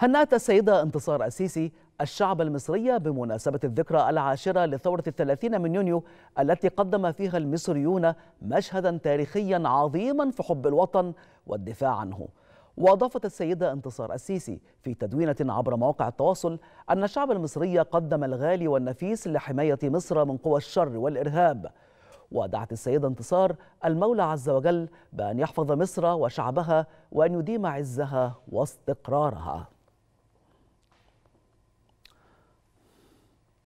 هنأت السيدة انتصار السيسي الشعب المصري بمناسبة الذكرى العاشرة لثورة الثلاثين من يونيو التي قدم فيها المصريون مشهدا تاريخيا عظيما في حب الوطن والدفاع عنه وأضافت السيدة انتصار السيسي في تدوينة عبر مواقع التواصل أن الشعب المصري قدم الغالي والنفيس لحماية مصر من قوى الشر والإرهاب ودعت السيدة انتصار المولى عز وجل بأن يحفظ مصر وشعبها وأن يديم عزها واستقرارها